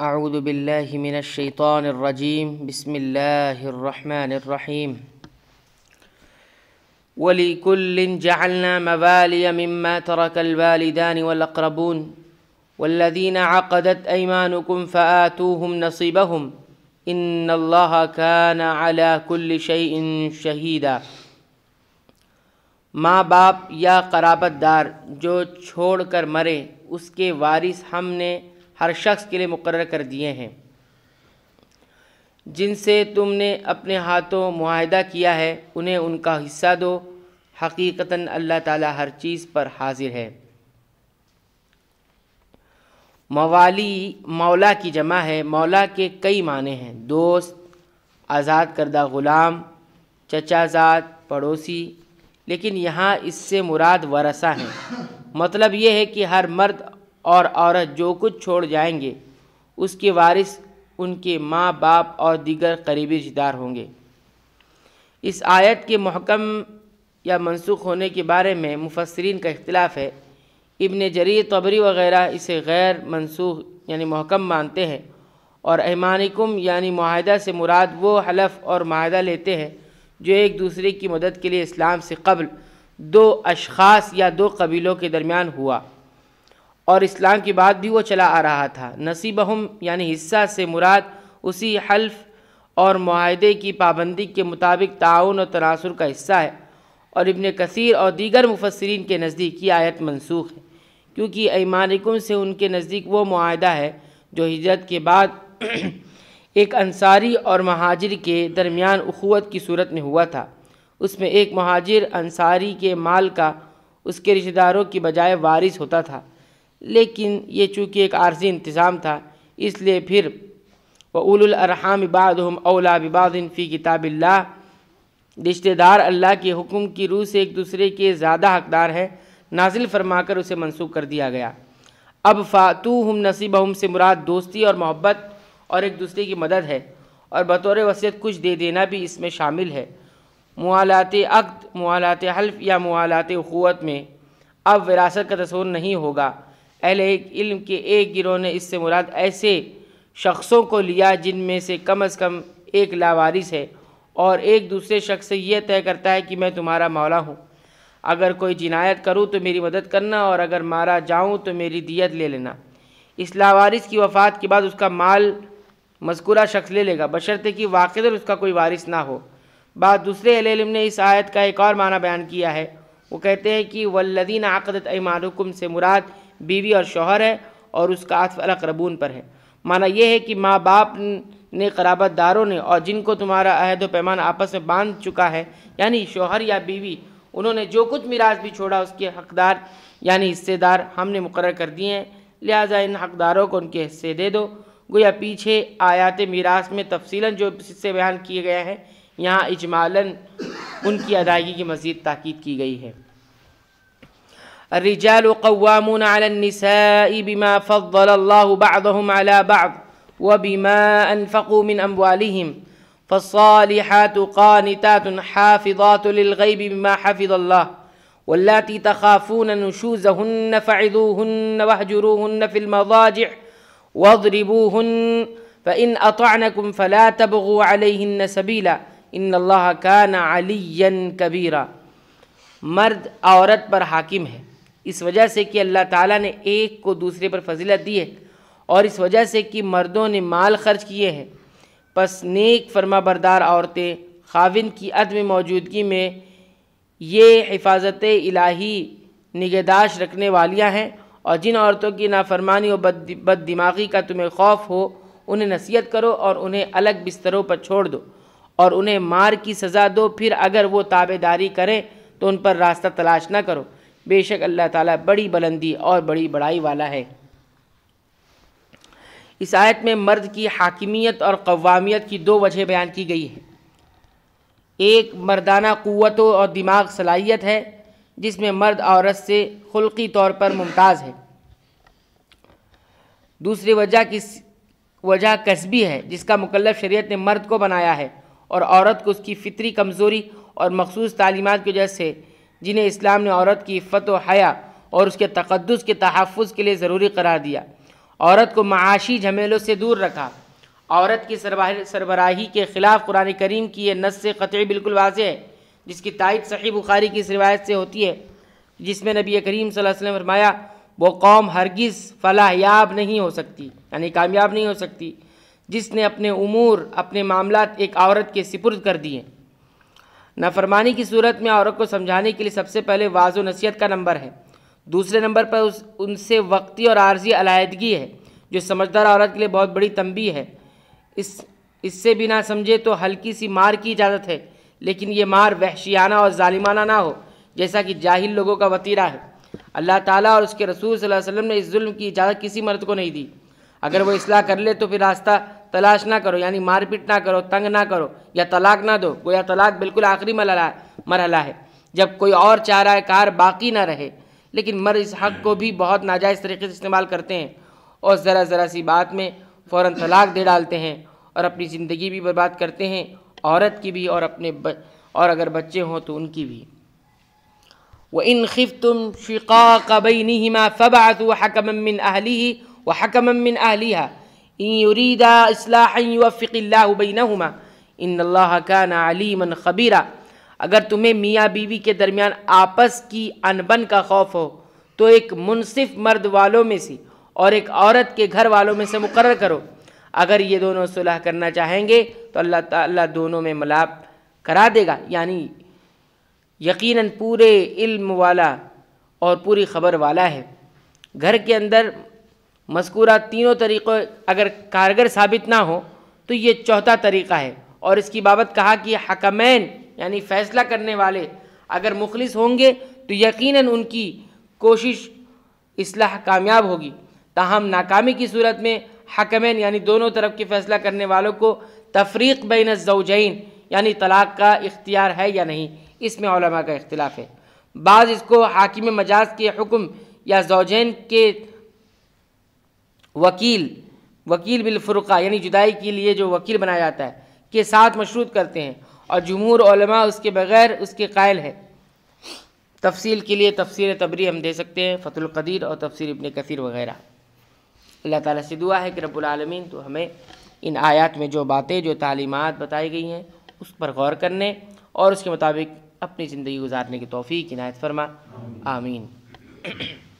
أعوذ بالله من الشيطان الرجيم بسم الله الرحمن الرحيم ولكل جعلنا مبالي مما ترك الوالدان والأقربون والذين عقدت أيمانكم فآتوهم نصيبهم إن الله كان على كل شيء شهيدا ما باب يا قرابت دار جو چھوڑ کر مرے اس کے وارث ہم نے हर शख्स के लिए मुकर कर दिए हैं जिनसे तुमने अपने हाथों माहदा किया है उन्हें उनका हिस्सा दो हकीकता अल्लाह ताला हर चीज़ पर हाजिर है मवाली मौला की जमा है मौला के कई माने हैं दोस्त आज़ाद करदा ग़ुलाम चचाजाद पड़ोसी लेकिन यहाँ इससे मुराद वरसा है मतलब ये है कि हर मर्द और औरत जो कुछ छोड़ जाएंगे उसके वारिस उनके माँ बाप और दीगर करीबी रिश्तेदार होंगे इस आयत के महकम या मनसूख होने के बारे में मुफसरीन का इख्तलाफ है इबन जरी तबरी वगैरह इसे गैर मनसूख यानी महकम मानते हैं और ऐमानिकुम यानी माहदा से मुराद वो हलफ और माहदा लेते हैं जो एक दूसरे की मदद के लिए इस्लाम से कबल दो अशखास या दो कबीलों के दरमियान हुआ और इस्लाम की बात भी वो चला आ रहा था नसीबहम यानी हिस्सा से मुराद उसी हल्फ और माहदे की पाबंदी के मुताबिक ताउन और तनासर का हिस्सा है और इबन कसीर और दीगर मुफसरन के नज़दीक ये आयत मनसूख है क्योंकि ऐमानिकुम से उनके नज़दीक वो माहदा है जो हिजरत के बाद एक अंसारी और महाजिर के दरमियान अखुवत की सूरत में हुआ था उसमें एक महाजिर अंसारी के माल का उसके रिश्तेदारों की बजाय वारिस होता था लेकिन ये चूँकि एक आर्जी इंतज़ाम था इसलिए फिर वलरहाम इबाद हम अला फ़ी किताबिल्ला रिश्तेदार अल्लाह के हुक्म की रूह से एक दूसरे के ज़्यादा हकदार हैं नाजिल फरमाकर उसे मनसूख कर दिया गया अब फ़ातू हम नसीब हम से मुराद दोस्ती और मोहब्बत और एक दूसरे की मदद है और बतौर वसीयत कुछ दे देना भी इसमें शामिल है मालात अक्द मालात हल्फ या मालात अखवत में अब विरासत का तस्वर नहीं होगा अहल इल्म के एक गिरोह ने इससे मुराद ऐसे शख्सों को लिया जिनमें से कम अज़ कम एक लावारिस है और एक दूसरे शख्स से यह तय करता है कि मैं तुम्हारा मौला हूँ अगर कोई जिनायत करूँ तो मेरी मदद करना और अगर मारा जाऊँ तो मेरी दियत ले लेना इस लावारिस की वफ़ात के बाद उसका माल मजकूरा शख्स ले लेगा बशर्ते कि वाकदर उसका कोई वारिस ना हो बाद दूसरे अलम ने इस आयत का एक और माना बयान किया है वो कहते हैं कि वल्लदीन आकदत ऐमानुकुम से मुराद बीवी और शोहर है और उसका आत्फ अलकरबून पर है माना यह है कि माँ बाप ने कराबत दारों ने और जिनको तुम्हारा अहद व पैमान आपस में बांध चुका है यानी शोहर या बीवी उन्होंने जो कुछ मिराज भी छोड़ा उसके हकदार यानी हिस्सेदार हमने मुकर कर दिए हैं लिहाजा इन हकदारों को उनके हिस्से दे दो गोया पीछे आयात मीरास में तफसीला जो हिस्से बयान किए गए हैं यहाँ इजमालन उनकी अदायगी की मज़ीद ताकीद की गई है الرجال قوامون على النساء بما فضل الله بعضهم على بعض وبما أنفقوا من أموالهم فالصالحات قانتات حافظات للغيب بما حفظ الله واللاتي تخافون نشوزهن فعظوهن واهجروهن في المضاجع واضربوهن فإن أطعنكم فلا تبغوا عليهن سبيلا ان الله كان عليا كبيرا مرد عورت پر حاکم ہے इस वजह से कि अल्लाह ताला ने एक को दूसरे पर फजीलत दी है और इस वजह से कि मर्दों ने माल खर्च किए हैं बस नेक फरमा बरदार औरतें खाविन की अदम मौजूदगी में ये हिफाजत इलाही निगहदाश रखने वालियाँ हैं और जिन औरतों की नाफरमानी और बद बद दिमागी का तुम्हें खौफ हो उन्हें नसीहत करो और उन्हें अलग बिस्तरों पर छोड़ दो और उन्हें मार की सज़ा दो फिर अगर वो ताबेदारी करें तो उन पर रास्ता तलाश ना करो बेशक अल्लाह ताला बड़ी बुलंदी और बड़ी बड़ाई वाला है इस आयत में मर्द की हाकिमियत और कवामियत की दो वजह बयान की गई है एक मर्दाना क़वतों और दिमाग सलाहियत है जिसमें मर्द औरत से खुलकी तौर पर मुमताज़ है दूसरी वजह किस वजह कस्बी है जिसका मुकलफ शरीयत ने मर्द को बनाया है और औरत को उसकी फ़ितरी कमज़ोरी और मखसूस तालीमत की वजह से जिन्हें इस्लाम ने औरत की इफ़त व हया और उसके तकदस के तहफ़ के लिए ज़रूरी करार दिया औरत को माशी झमेलों से दूर रखा औरत की सरबराही के ख़िलाफ़ कुरान करीम की यह नस क़तः बिल्कुल वाज है जिसकी तायद सही बुखारी की इस रिवायत से होती है जिसमें नबी करीम सल्लम फरमाया वो कौम फ़लाह फलाहयाब नहीं हो सकती यानी कामयाब नहीं हो सकती जिसने अपने उमूर अपने मामला एक औरत के सिपुर्द कर दिए नाफरमानी की सूरत में औरत को समझाने के लिए सबसे पहले वाज नसीहत का नंबर है दूसरे नंबर पर उस उनसे वक्ती और आर्जी अलायदगी है जो समझदार औरत के लिए बहुत बड़ी तंबी है इस इससे भी ना समझे तो हल्की सी मार की इजाज़त है लेकिन ये मार वहशियाना और ालिमाना ना हो जैसा कि जाहिल लोगों का वतीरा है अल्लाह ताला और उसके रसूल सल्लल्लाहु अलैहि वसल्लम ने इस जुल्म की इजाज़त किसी मर्द को नहीं दी अगर वो इसलाह कर ले तो फिर रास्ता तलाश ना करो यानी मारपीट ना करो तंग ना करो या तलाक ना दो गोया तलाक बिल्कुल आखिरी मरला मरहला है जब कोई और चाह रहा है कार बाकी ना रहे लेकिन मर इस हक को भी बहुत नाजायज़ तरीके से इस्तेमाल करते हैं और ज़रा ज़रा सी बात में फ़ौर तलाक दे डालते हैं और अपनी ज़िंदगी भी बर्बाद करते हैं औरत की भी और अपने ब... और अगर बच्चे हों तो उनकी भी व इन खिफ तुम शिका कबई नहीं मा फ़बात हकममिन अहली व अहली हा यूरीदा इसलाफ़िल्लाबीनहुमा इन अल्लाह का नालीमन खबीरा अगर तुम्हें मियाँ बीवी के दरमियान आपस की अनबन का खौफ हो तो एक मुनसिफ मर्द वालों में से और एक औरत के घर वालों में से मुकर करो अगर ये दोनों सुलह करना चाहेंगे तो अल्लाह ताला दोनों में मलाप करा देगा यानी यकीनन पूरे इल्म वाला और पूरी खबर वाला है घर के अंदर मस्कूरा तीनों तरीक़ों अगर कारगर साबित ना हो तो ये चौथा तरीक़ा है और इसकी बाबत कहा कि हकमैन यानी फ़ैसला करने वाले अगर मुखलिस होंगे तो यकीनन उनकी कोशिश इसलाह कामयाब होगी ताहम नाकामी की सूरत में हकमैन यानी दोनों तरफ के फ़ैसला करने वालों को तफरीक बैन जोजैन यानी तलाक़ का इख्तियार है या नहीं इसमें का इख्तलाफ है बाज़ इसको हाकिम मजाज के हुक्म या जोजैन के वकील वकील बिलफ़ुरक़ा यानी जुदाई के लिए जो वकील बनाया जाता है के साथ मशरूत करते हैं और जमूर उसके बगैर उसके कायल है तफसील के लिए तफसीर तबरी हम दे सकते हैं फ़तुल्क़दीर और तफसर इबन कसर वगैरह अल्लाह ताली से दुआ है कि रबालमीन तो हमें इन आयात में जो बातें जो तालीमत बताई गई हैं उस पर गौर करने और उसके मुताबिक अपनी ज़िंदगी गुजारने की तोफ़ी इनायत फरमा आमीन